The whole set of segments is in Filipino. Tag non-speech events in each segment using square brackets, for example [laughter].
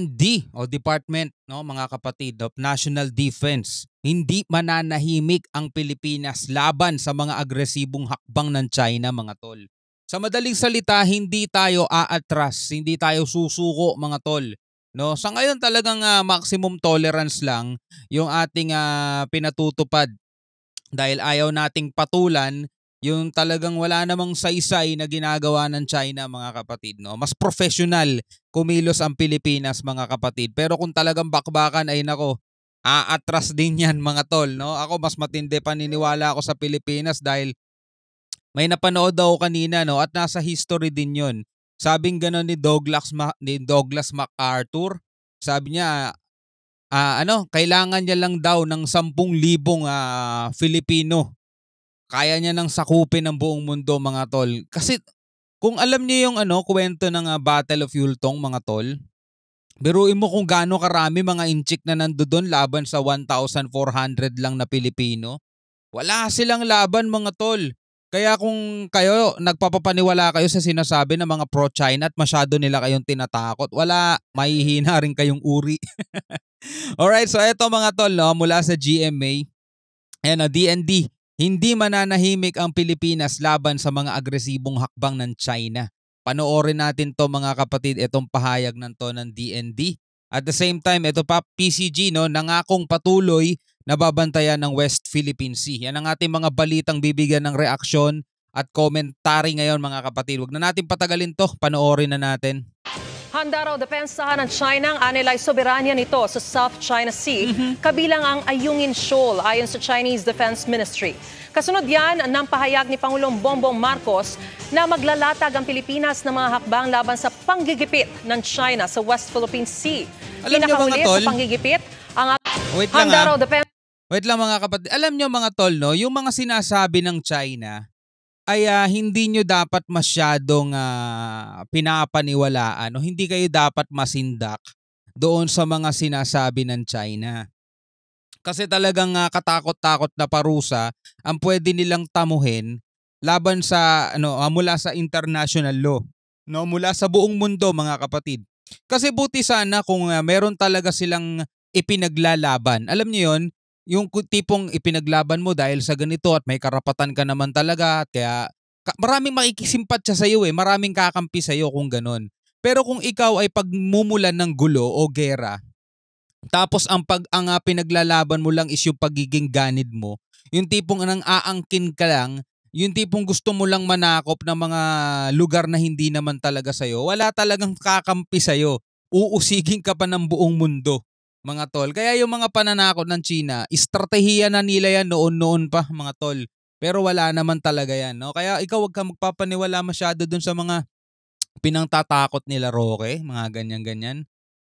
D&D o Department no mga kapatid of National Defense. Hindi mananahimik ang Pilipinas laban sa mga agresibong hakbang ng China mga tol. Sa madaling salita, hindi tayo aatras, hindi tayo susuko mga tol. No, sa ngayon talagang uh, maximum tolerance lang yung ating uh, pinatutupad dahil ayaw nating patulan yung talagang wala namang saysay na ginagawa ng China mga kapatid. No? Mas professional kumilos ang Pilipinas mga kapatid. Pero kung talagang bakbakan ay nako, aatras din yan mga tol. No? Ako mas matindi paniniwala ako sa Pilipinas dahil may napanood daw kanina no at nasa history din yon. Sabing gano'n ni Douglas Ma- ni Douglas MacArthur, sabi niya uh, ano, kailangan niya lang daw ng 10,000 uh, ah, Filipino kaya niya nang sakupin ang buong mundo mga tol. Kasi kung alam niyo yung ano, kwento ng uh, Battle of Yultong mga tol, biruin mo kung gaano karami mga inchik na nandoon laban sa 1,400 lang na Pilipino. Wala silang laban mga tol. Kaya kung kayo, nagpapapaniwala kayo sa sinasabi ng mga pro-China at masyado nila kayong tinatakot, wala, mahihina rin kayong uri. [laughs] Alright, so eto mga tol, no, mula sa GMA, Ayan na, ah, DND. Hindi mananahimik ang Pilipinas laban sa mga agresibong hakbang ng China. Panoorin natin to mga kapatid, itong pahayag ng to ng DND. At the same time, ito pa PCG no, nangakong patuloy na babantayan ng West Philippine Sea. Yan ang ating mga balitang bibigyan ng reaksyon at commentary ngayon mga kapatid. Huwag na natin patagalin to, panoorin na natin. Handa raw depensahan ng China ang anilay soberanya nito sa South China Sea, mm-hmm. kabilang ang Ayungin Shoal ayon sa Chinese Defense Ministry. Kasunod yan ng pahayag ni Pangulong Bongbong Marcos na maglalatag ang Pilipinas ng mga hakbang laban sa panggigipit ng China sa West Philippine Sea. Alam Pinakahuli niyo, sa panggigipit, ang Wait handa ah. raw depensahan Wait lang mga kapatid. Alam niyo mga tol, no? Yung mga sinasabi ng China, ay uh, hindi nyo dapat masyadong uh, pinapaniwalaan o hindi kayo dapat masindak doon sa mga sinasabi ng China. Kasi talagang uh, katakot-takot na parusa ang pwede nilang tamuhin laban sa ano uh, mula sa international law. No, mula sa buong mundo mga kapatid. Kasi buti sana kung uh, meron talaga silang ipinaglalaban. Alam niyo 'yon, yung tipong ipinaglaban mo dahil sa ganito at may karapatan ka naman talaga at kaya ka, maraming makikisimpat sa iyo eh, maraming kakampi sa iyo kung ganun. Pero kung ikaw ay pagmumulan ng gulo o gera, tapos ang pag ang uh, pinaglalaban mo lang is yung pagiging ganid mo, yung tipong anang aangkin ka lang, yung tipong gusto mo lang manakop ng mga lugar na hindi naman talaga sa iyo wala talagang kakampi sa iyo Uusigin ka pa ng buong mundo mga tol. Kaya yung mga pananakot ng China, istratehiya na nila yan noon-noon pa mga tol. Pero wala naman talaga yan. No? Kaya ikaw wag ka magpapaniwala masyado dun sa mga pinangtatakot nila Roque, mga ganyan-ganyan.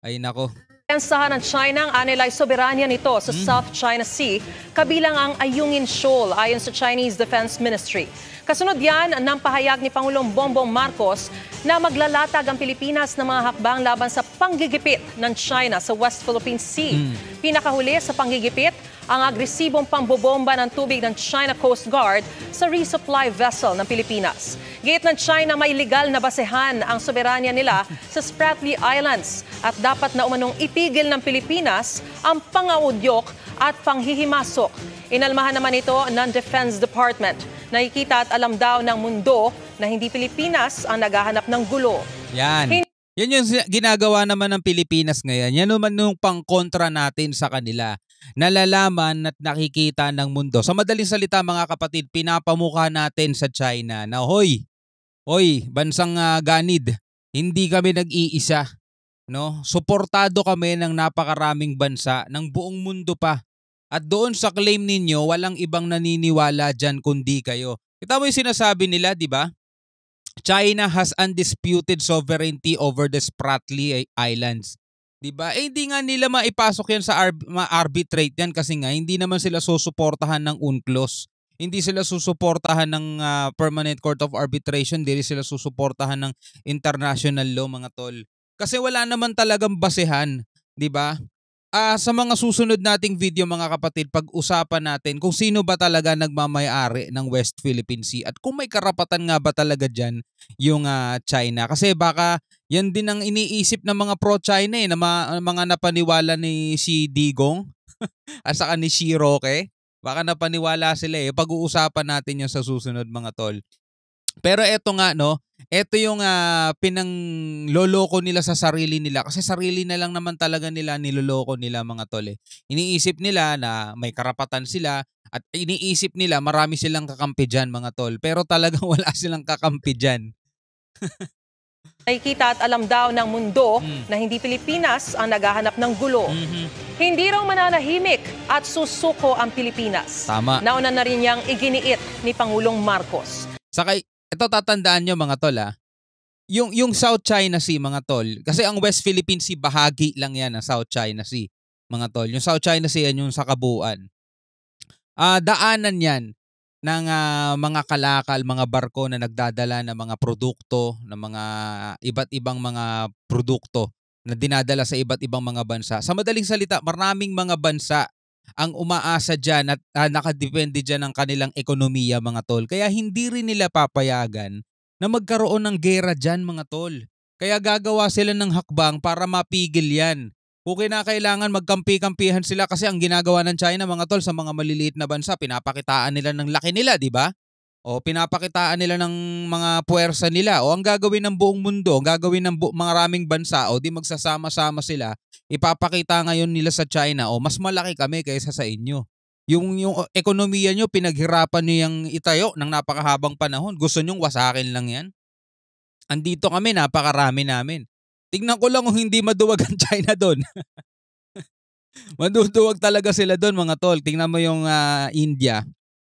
Ay nako. Pensahan ng China ang anilay soberanya nito sa mm. South China Sea, kabilang ang Ayungin Shoal ayon sa Chinese Defense Ministry. Kasunod yan ng pahayag ni Pangulong Bongbong Marcos na maglalatag ang Pilipinas ng mga hakbang laban sa panggigipit ng China sa West Philippine Sea. Mm. Pinakahuli sa panggigipit, ang agresibong pambobomba ng tubig ng China Coast Guard sa resupply vessel ng Pilipinas. Gate ng China may legal na basehan ang soberanya nila sa Spratly Islands at dapat na umanong itigil ng Pilipinas ang pangaudyok at panghihimasok. Inalmahan naman ito ng Defense Department. Nakikita at alam daw ng mundo na hindi Pilipinas ang naghahanap ng gulo. Yan. Hindi yan yung ginagawa naman ng Pilipinas ngayon. Yan naman yung pangkontra natin sa kanila nalalaman at nakikita ng mundo. Sa madaling salita mga kapatid, pinapamukha natin sa China na hoy, hoy, bansang uh, ganid, hindi kami nag-iisa. No? Suportado kami ng napakaraming bansa, ng buong mundo pa. At doon sa claim ninyo, walang ibang naniniwala dyan kundi kayo. Kita mo yung sinasabi nila, di ba? China has undisputed sovereignty over the Spratly Islands. 'Di ba? Eh hindi nga nila maipasok 'yan sa arb- ma-arbitrate 'yan kasi nga hindi naman sila susuportahan ng UNCLOS. Hindi sila susuportahan ng uh, Permanent Court of Arbitration, hindi sila susuportahan ng international law mga tol. Kasi wala naman talagang basehan, 'di ba? uh, sa mga susunod nating video mga kapatid, pag-usapan natin kung sino ba talaga nagmamayari ng West Philippine Sea at kung may karapatan nga ba talaga dyan yung uh, China. Kasi baka yan din ang iniisip ng mga pro-China eh, na ma- mga napaniwala ni si Digong [laughs] at saka ni si Roque. Baka napaniwala sila eh. Pag-uusapan natin yan sa susunod mga tol. Pero eto nga no, eto yung uh, ah, loloko nila sa sarili nila kasi sarili na lang naman talaga nila niloloko nila mga tol eh. Iniisip nila na may karapatan sila at iniisip nila marami silang kakampi dyan mga tol pero talagang [laughs] wala silang kakampi dyan. [laughs] Nakikita at alam daw ng mundo mm. na hindi Pilipinas ang naghahanap ng gulo. Mm-hmm. Hindi raw mananahimik at susuko ang Pilipinas. Tama. Nauna na rin niyang iginiit ni Pangulong Marcos. Saka ito tatandaan niyo mga tol ha. Ah. Yung, yung South China Sea mga tol, kasi ang West Philippine Sea bahagi lang yan ng South China Sea mga tol. Yung South China Sea yan yung sa kabuuan. Uh, daanan yan ng uh, mga kalakal, mga barko na nagdadala ng mga produkto, ng mga iba't ibang mga produkto na dinadala sa iba't ibang mga bansa. Sa madaling salita, maraming mga bansa ang umaasa dyan at uh, nakadepende dyan ng kanilang ekonomiya mga tol. Kaya hindi rin nila papayagan na magkaroon ng gera dyan mga tol. Kaya gagawa sila ng hakbang para mapigil yan. Kung kinakailangan magkampi-kampihan sila kasi ang ginagawa ng China mga tol sa mga maliliit na bansa, pinapakitaan nila ng laki nila, di ba? O pinapakitaan nila ng mga puwersa nila. O ang gagawin ng buong mundo, ang gagawin ng bu- maraming bansa, o di magsasama-sama sila, ipapakita ngayon nila sa China, o mas malaki kami kaysa sa inyo. Yung, yung ekonomiya nyo, pinaghirapan nyo yung itayo ng napakahabang panahon. Gusto nyong wasakin lang yan? Andito kami, napakarami namin. Tingnan ko lang kung hindi maduwag ang [laughs] China doon. Maduduwag talaga sila doon mga tol. Tingnan mo yung uh, India.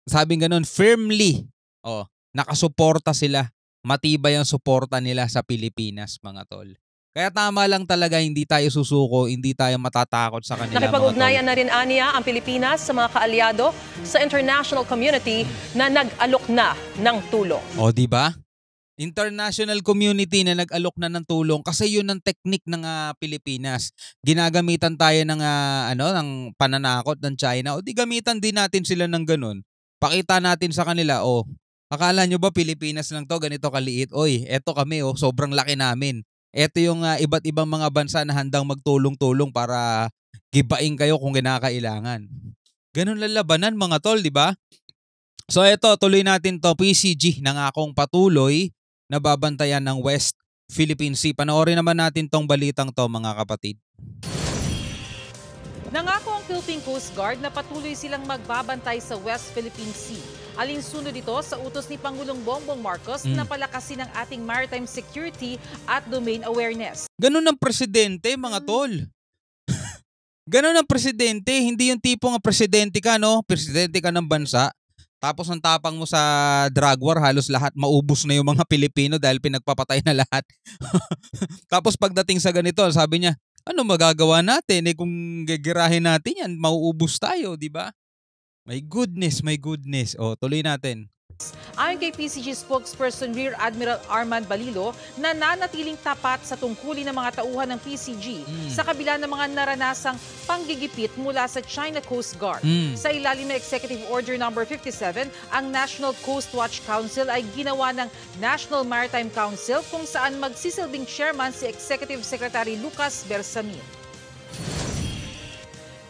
Sabi ganun, firmly. Oh, nakasuporta sila. Matibay ang suporta nila sa Pilipinas mga tol. Kaya tama lang talaga hindi tayo susuko, hindi tayo matatakot sa kanila. Nakipag-ugnayan na rin aniya ang Pilipinas sa mga kaalyado sa international community na nag-alok na ng tulong. O oh, di ba? International community na nag-alok na ng tulong kasi yun ang technique ng uh, Pilipinas. Ginagamitan tayo ng uh, ano ng pananakot ng China o di gamitan din natin sila ng ganun. Pakita natin sa kanila, oh, akala nyo ba Pilipinas lang to ganito kaliit? Oy, eto kami oh, sobrang laki namin. Eto yung uh, iba't ibang mga bansa na handang magtulong-tulong para gibain kayo kung kinakailangan. Ganun lalabanan mga tol, di ba? So ito, tuloy natin to PCG ng akong patuloy nababantayan ng West Philippine Sea. Panoorin naman natin tong balitang to mga kapatid. Nangako ang Philippine Coast Guard na patuloy silang magbabantay sa West Philippine Sea. Alinsunod dito sa utos ni Pangulong Bongbong Marcos mm. na palakasin ang ating maritime security at domain awareness. Ganun ang presidente mga mm. tol. [laughs] Ganun ang presidente, hindi yung tipong presidente ka no, presidente ka ng bansa, tapos ang tapang mo sa drug war, halos lahat maubos na yung mga [laughs] Pilipino dahil pinagpapatay na lahat. [laughs] Tapos pagdating sa ganito, sabi niya, ano magagawa natin? Eh kung gagirahin natin yan, mauubos tayo, di ba? My goodness, my goodness. O, tuloy natin. Philippines. Ayon kay PCG spokesperson Rear Admiral Armand Balilo, nananatiling tapat sa tungkulin ng mga tauhan ng PCG mm. sa kabila ng mga naranasang panggigipit mula sa China Coast Guard. Mm. Sa ilalim ng Executive Order No. 57, ang National Coast Watch Council ay ginawa ng National Maritime Council kung saan magsisilbing chairman si Executive Secretary Lucas Bersamin.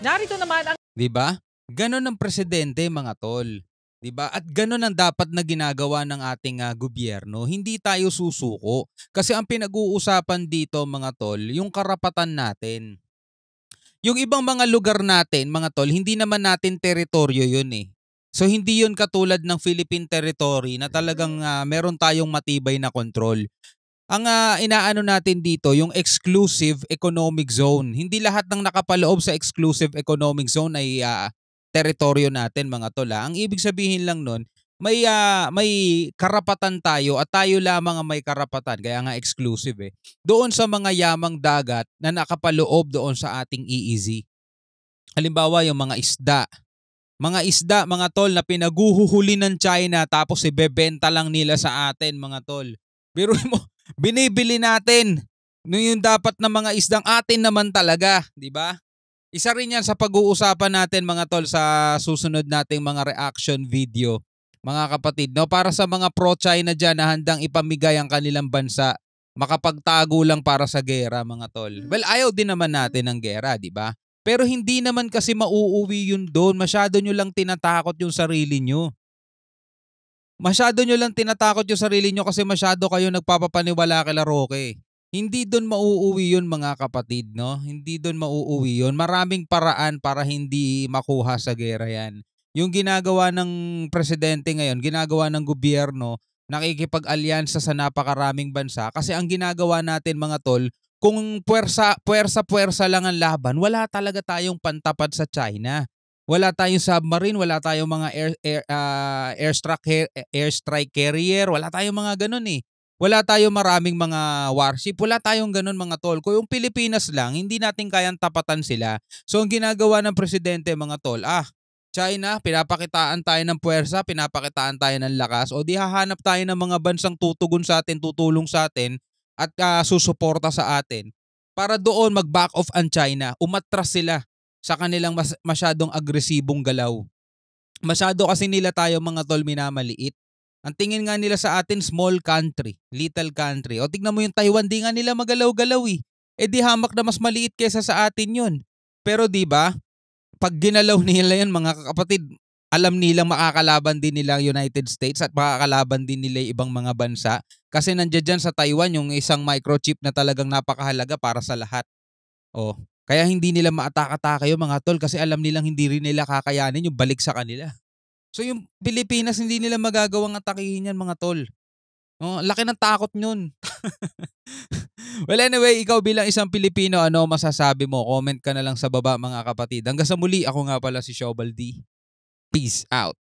Narito naman ang... Diba? Ganon ang presidente mga tol. 'di ba? At ganoon ang dapat na ginagawa ng ating uh, gobyerno. Hindi tayo susuko kasi ang pinag-uusapan dito mga tol, yung karapatan natin. Yung ibang mga lugar natin, mga tol, hindi naman natin teritoryo 'yun eh. So hindi yun katulad ng Philippine territory na talagang uh, meron tayong matibay na control. Ang uh, inaano natin dito, yung exclusive economic zone. Hindi lahat ng nakapaloob sa exclusive economic zone ay uh, teritoryo natin mga tola. Ang ibig sabihin lang nun, may uh, may karapatan tayo at tayo lamang ang may karapatan kaya nga exclusive eh doon sa mga yamang dagat na nakapaloob doon sa ating EEZ halimbawa yung mga isda mga isda mga tol na pinaguhuhuli ng China tapos ibebenta lang nila sa atin mga tol biro [laughs] mo binibili natin no yung dapat na mga isdang atin naman talaga di ba isa rin yan sa pag-uusapan natin mga tol sa susunod nating mga reaction video mga kapatid. No? Para sa mga pro-China dyan na handang ipamigay ang kanilang bansa, makapagtago lang para sa gera mga tol. Hmm. Well, ayaw din naman natin ng gera, di ba? Pero hindi naman kasi mauuwi yun doon. Masyado nyo lang tinatakot yung sarili nyo. Masyado nyo lang tinatakot yung sarili nyo kasi masyado kayo nagpapapaniwala kay La Roque hindi doon mauuwi yun mga kapatid, no? Hindi doon mauuwi yun. Maraming paraan para hindi makuha sa gera yan. Yung ginagawa ng presidente ngayon, ginagawa ng gobyerno, nakikipag-alyansa sa napakaraming bansa. Kasi ang ginagawa natin mga tol, kung puwersa, puwersa, puwersa lang ang laban, wala talaga tayong pantapad sa China. Wala tayong submarine, wala tayong mga air, air, uh, airstrike, airstrike carrier, wala tayong mga ganun eh. Wala tayo maraming mga warship, wala tayong ganun mga tol. Kung yung Pilipinas lang, hindi natin kayang tapatan sila. So ang ginagawa ng presidente mga tol, ah, China, pinapakitaan tayo ng puwersa, pinapakitaan tayo ng lakas, o di hahanap tayo ng mga bansang tutugon sa atin, tutulong sa atin, at uh, susuporta sa atin. Para doon mag-back off ang China, umatras sila sa kanilang mas- masyadong agresibong galaw. Masyado kasi nila tayo mga tol minamaliit. Ang tingin nga nila sa atin, small country, little country. O tignan mo yung Taiwan, di nga nila magalaw-galaw eh. Eh di hamak na mas maliit kaysa sa atin yun. Pero di ba, pag ginalaw [laughs] nila yun mga kapatid, alam nilang makakalaban din nila ang United States at makakalaban din nila ibang mga bansa. Kasi nandiyan dyan sa Taiwan yung isang microchip na talagang napakahalaga para sa lahat. Oh, kaya hindi nila maataka-ataka yung mga tol kasi alam nilang hindi rin nila kakayanin yung balik sa kanila. So yung Pilipinas hindi nila magagawang atakihin yan mga tol. No, laki ng takot nun. [laughs] well anyway, ikaw bilang isang Pilipino, ano masasabi mo? Comment ka na lang sa baba mga kapatid. Hanggang sa muli, ako nga pala si Shobal Peace out.